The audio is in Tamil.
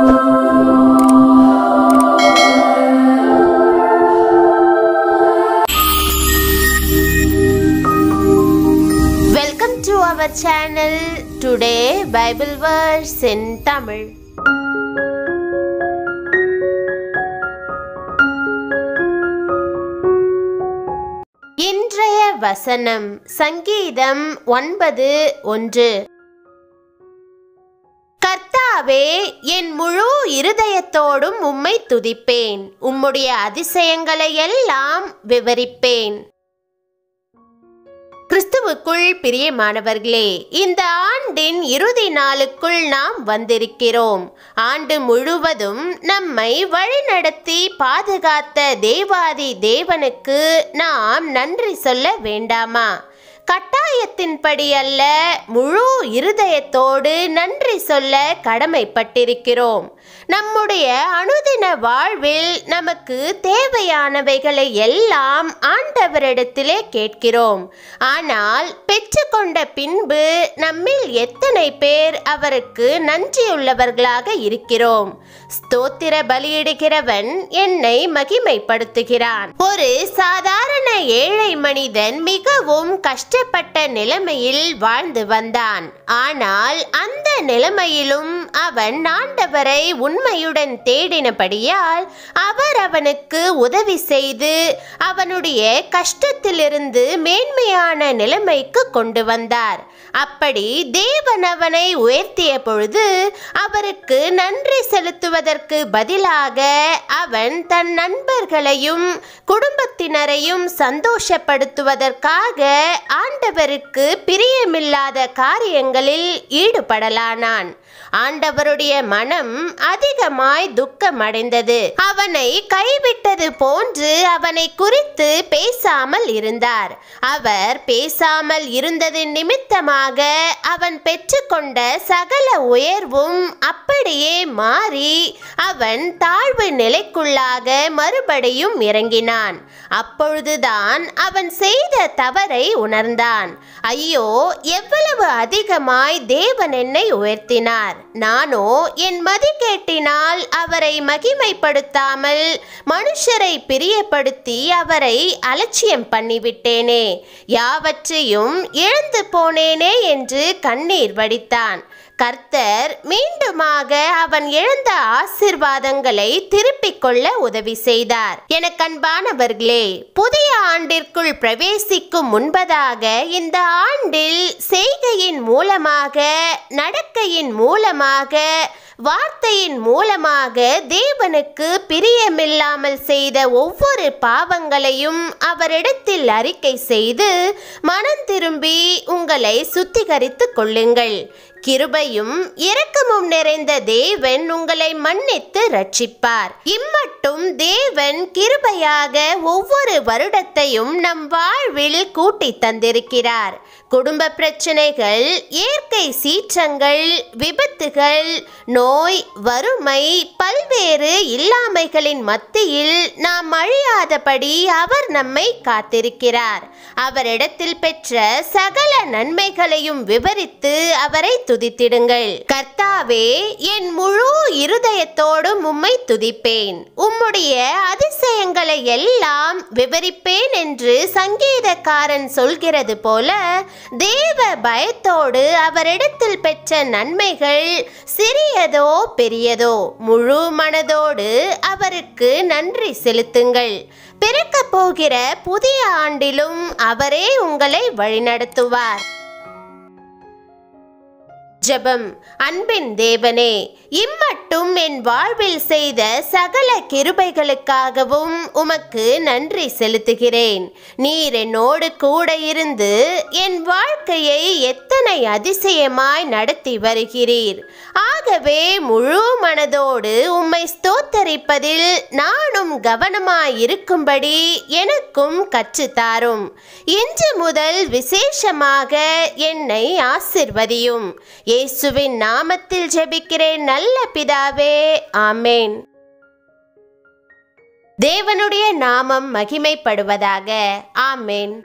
Welcome to our channel. Today, Bible verse in Tamil. இன்றைய வசனம் சங்கீதம் ஒன்பது ஒன்று பிதாவே என் முழு இருதயத்தோடும் உம்மை துதிப்பேன் உம்முடைய அதிசயங்களை எல்லாம் விவரிப்பேன் கிறிஸ்துவுக்குள் பிரியமானவர்களே இந்த ஆண்டின் இறுதி நாளுக்குள் நாம் வந்திருக்கிறோம் ஆண்டு முழுவதும் நம்மை வழிநடத்தி பாதுகாத்த தேவாதி தேவனுக்கு நாம் நன்றி சொல்ல வேண்டாமா கட்டாயத்தின்படி அல்ல முழு இருதயத்தோடு நன்றி சொல்ல கடமைப்பட்டிருக்கிறோம் நம்முடைய அனுதின வாழ்வில் நமக்கு தேவையானவைகளை எல்லாம் ஆண்டவரிடத்திலே கேட்கிறோம் ஆனால் பெற்றுக்கொண்ட பின்பு நம்மில் எத்தனை பேர் அவருக்கு நன்றியுள்ளவர்களாக இருக்கிறோம் ஸ்தோத்திர பலியிடுகிறவன் என்னை மகிமைப்படுத்துகிறான் ஒரு சாதாரண ஏழை மனிதன் மிகவும் கஷ்ட கஷ்டப்பட்ட நிலைமையில் வாழ்ந்து வந்தான் ஆனால் அந்த நிலைமையிலும் அவன் ஆண்டவரை உண்மையுடன் தேடினபடியால் அவர் அவனுக்கு உதவி செய்து அவனுடைய கஷ்டத்திலிருந்து மேன்மையான நிலைமைக்கு கொண்டு வந்தார் அப்படி தேவன் அவனை உயர்த்திய பொழுது அவருக்கு நன்றி செலுத்துவதற்கு பதிலாக அவன் தன் நண்பர்களையும் குடும்பத்தினரையும் சந்தோஷப்படுத்துவதற்காக ஆ ஆண்டவருக்கு பிரியமில்லாத காரியங்களில் ஈடுபடலானான் ஆண்டவருடைய மனம் அதிகமாய் துக்கமடைந்தது அவனை கைவிட்டது போன்று அவனை குறித்து பேசாமல் இருந்தார் அவர் பேசாமல் இருந்தது நிமித்தமாக அவன் பெற்றுக்கொண்ட சகல உயர்வும் அப்படியே மாறி அவன் தாழ்வு நிலைக்குள்ளாக மறுபடியும் இறங்கினான் அப்பொழுதுதான் அவன் செய்த தவறை உணர்ந்தான் கொண்டான் ஐயோ எவ்வளவு அதிகமாய் தேவன் என்னை உயர்த்தினார் நானோ என் மதிக்கேட்டினால் அவரை மகிமைப்படுத்தாமல் மனுஷரை பிரியப்படுத்தி அவரை அலட்சியம் பண்ணிவிட்டேனே யாவற்றையும் இழந்து போனேனே என்று கண்ணீர் வடித்தான் கர்த்தர் மீண்டுமாக அவன் இழந்த ஆசிர்வாதங்களை திருப்பிக் கொள்ள உதவி செய்தார் எனக்கன்பானவர்களே புதிய ஆண்டிற்குள் பிரவேசிக்கும் முன்பதாக இந்த ஆண்டில் செய்கையின் மூலமாக நடக்கையின் மூலமாக வார்த்தையின் மூலமாக தேவனுக்கு பிரியமில்லாமல் செய்த ஒவ்வொரு பாவங்களையும் அவரிடத்தில் அறிக்கை செய்து மனம் திரும்பி உங்களை சுத்திகரித்து கொள்ளுங்கள் கிருபையும் இரக்கமும் நிறைந்த தேவன் உங்களை மன்னித்து ரட்சிப்பார் இம்மட்டும் தேவன் கிருபையாக ஒவ்வொரு வருடத்தையும் நம் வாழ்வில் கூட்டி தந்திருக்கிறார் குடும்ப பிரச்சனைகள் இயற்கை சீற்றங்கள் விபத்துகள் நோய் வறுமை பல்வேறு இல்லாமைகளின் மத்தியில் நாம் அழியாதபடி அவர் நம்மை காத்திருக்கிறார் அவரிடத்தில் பெற்ற சகல நன்மைகளையும் விவரித்து அவரை துதித்திடுங்கள் கர்த்தாவே என் முழு இருதயத்தோடும் உம்மை துதிப்பேன் உம்முடைய அதிசயங்களை எல்லாம் விவரிப்பேன் என்று சங்கீதக்காரன் சொல்கிறது போல தேவ பயத்தோடு அவரிடத்தில் பெற்ற நன்மைகள் சிறியது சிறியதோ பெரியதோ முழு மனதோடு அவருக்கு நன்றி செலுத்துங்கள் பிறக்கப் போகிற புதிய ஆண்டிலும் அவரே உங்களை வழிநடத்துவார் ஜபம் அன்பின் தேவனே இம்மட்டும் என் வாழ்வில் செய்த சகல கிருபைகளுக்காகவும் உமக்கு நன்றி செலுத்துகிறேன் நீர் என்னோடு கூட இருந்து என் வாழ்க்கையை எத்தனை எத்தனை அதிசயமாய் நடத்தி வருகிறீர் ஆகவே முழு மனதோடு உம்மை ஸ்தோத்தரிப்பதில் நானும் கவனமாயிருக்கும்படி எனக்கும் கற்றுத்தாரும் இன்று முதல் விசேஷமாக என்னை ஆசிர்வதியும் இயேசுவின் நாமத்தில் ஜெபிக்கிறேன் நல்ல பிதாவே ஆமேன் தேவனுடைய நாமம் மகிமைப்படுவதாக ஆமேன்